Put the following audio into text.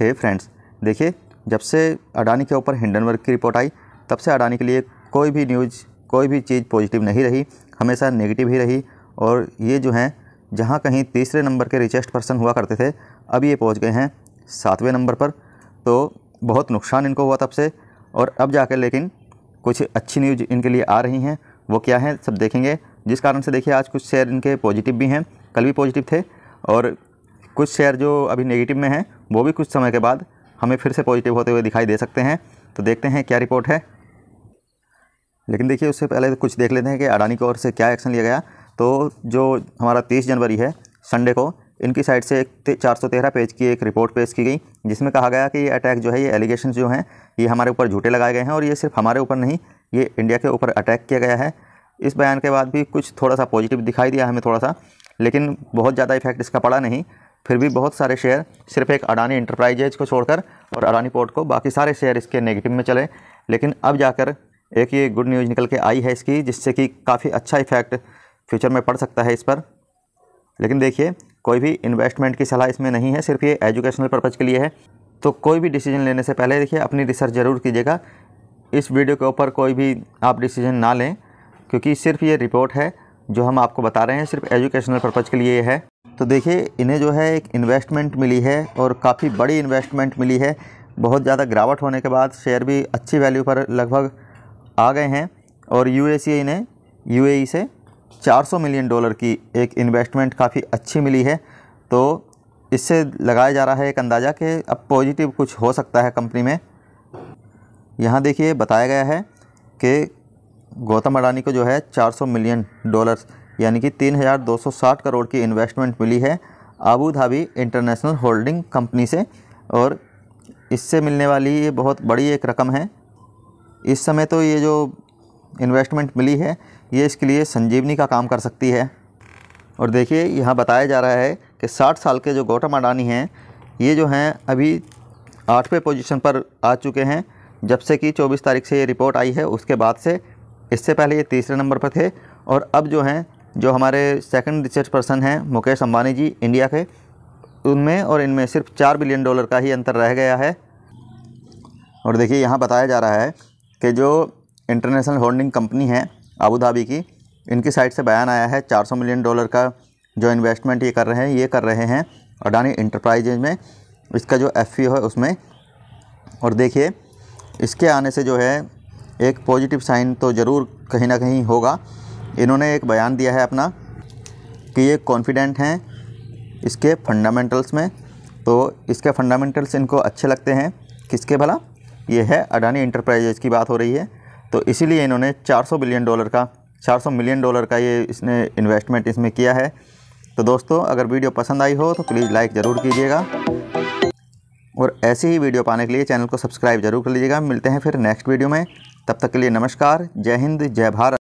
हे friends देखिए जब से अडानी के ऊपर हिंडनबर्ग की रिपोर्ट आई तब से अडानी के लिए कोई भी न्यूज़ कोई भी चीज़ पॉजिटिव नहीं रही हमेशा नेगेटिव ही रही और ये जो हैं जहाँ कहीं तीसरे नंबर के रिचेस्ट पर्सन हुआ करते थे अब ये पहुँच गए हैं सातवें नंबर पर तो बहुत नुकसान इनको हुआ तब से और अब जाकर लेकिन कुछ अच्छी न्यूज इनके लिए आ रही हैं वो क्या हैं सब देखेंगे जिस कारण से देखिए आज कुछ शेयर इनके पॉजिटिव भी हैं कल भी पॉजिटिव थे और कुछ शेयर जो अभी नेगेटिव में हैं वो भी कुछ समय के बाद हमें फिर से पॉजिटिव होते हुए दिखाई दे सकते हैं तो देखते हैं क्या रिपोर्ट है लेकिन देखिए उससे पहले कुछ देख लेते हैं कि अडानी की ओर से क्या एक्शन लिया गया तो जो हमारा तीस जनवरी है संडे को इनकी साइड से एक चार सौ तेरह पेज की एक रिपोर्ट पेश की गई जिसमें कहा गया कि ये अटैक जो है ये एलिगेशन जो हैं ये हमारे ऊपर झूठे लगाए गए हैं और ये सिर्फ हमारे ऊपर नहीं ये इंडिया के ऊपर अटैक किया गया है इस बयान के बाद भी कुछ थोड़ा सा पॉजिटिव दिखाई दिया हमें थोड़ा सा लेकिन बहुत ज़्यादा इफेक्ट इसका पड़ा नहीं फिर भी बहुत सारे शेयर सिर्फ एक अडानी इंटरप्राइजेज को छोड़कर और अडानी पोर्ट को बाकी सारे शेयर इसके नेगेटिव में चले लेकिन अब जाकर एक ये गुड न्यूज़ निकल के आई है इसकी जिससे कि काफ़ी अच्छा इफेक्ट फ्यूचर में पड़ सकता है इस पर लेकिन देखिए कोई भी इन्वेस्टमेंट की सलाह इसमें नहीं है सिर्फ ये एजुकेशनल पर्पज़ के लिए है तो कोई भी डिसीजन लेने से पहले देखिए अपनी रिसर्च ज़रूर कीजिएगा इस वीडियो के ऊपर कोई भी आप डिसीजन ना लें क्योंकि सिर्फ ये रिपोर्ट है जो हम आपको बता रहे हैं सिर्फ एजुकेशनल पर्पज़ के लिए है तो देखिए इन्हें जो है एक इन्वेस्टमेंट मिली है और काफ़ी बड़ी इन्वेस्टमेंट मिली है बहुत ज़्यादा गिरावट होने के बाद शेयर भी अच्छी वैल्यू पर लगभग आ गए हैं और यू इन्हें यू से 400 मिलियन डॉलर की एक इन्वेस्टमेंट काफ़ी अच्छी मिली है तो इससे लगाया जा रहा है एक अंदाज़ा कि अब पॉजिटिव कुछ हो सकता है कंपनी में यहाँ देखिए बताया गया है कि गौतम अडानी को जो है 400 मिलियन डॉलर्स यानी कि 3,260 करोड़ की इन्वेस्टमेंट मिली है Abu Dhabi international holding company से और इससे मिलने वाली ये बहुत बड़ी एक रकम है इस समय तो ये जो इन्वेस्टमेंट मिली है ये इसके लिए संजीवनी का काम कर सकती है और देखिए यहाँ बताया जा रहा है कि 60 साल के जो गौतम अडानी हैं ये जो हैं अभी आठवें पोजीशन पर आ चुके हैं जब से कि 24 तारीख से ये रिपोर्ट आई है उसके बाद से इससे पहले ये तीसरे नंबर पर थे और अब जो हैं जो हमारे सेकंड रिसर्च पर्सन हैं मुकेश अंबानी जी इंडिया के उनमें और इनमें सिर्फ चार बिलियन डॉलर का ही अंतर रह गया है और देखिए यहाँ बताया जा रहा है कि जो इंटरनेशनल होल्डिंग कंपनी है अबू धाबी की इनकी साइड से बयान आया है 400 मिलियन डॉलर का जो इन्वेस्टमेंट ये कर रहे हैं ये कर रहे हैं अडानी इंटरप्राइजेज में इसका जो एफ e है उसमें और देखिए इसके आने से जो है एक पॉजिटिव साइन तो ज़रूर कहीं ना कहीं होगा इन्होंने एक बयान दिया है अपना कि ये कॉन्फिडेंट हैं इसके फंडामेंटल्स में तो इसके फंडामेंटल्स इनको अच्छे लगते हैं किसके भला ये है अडानी इंटरप्राइजेज की बात हो रही है तो इसीलिए इन्होंने 400 बिलियन डॉलर का 400 मिलियन डॉलर का ये इसने इन्वेस्टमेंट इसमें किया है तो दोस्तों अगर वीडियो पसंद आई हो तो प्लीज़ लाइक ज़रूर कीजिएगा और ऐसे ही वीडियो पाने के लिए चैनल को सब्सक्राइब जरूर कर लीजिएगा मिलते हैं फिर नेक्स्ट वीडियो में तब तक के लिए नमस्कार जय हिंद जय भारत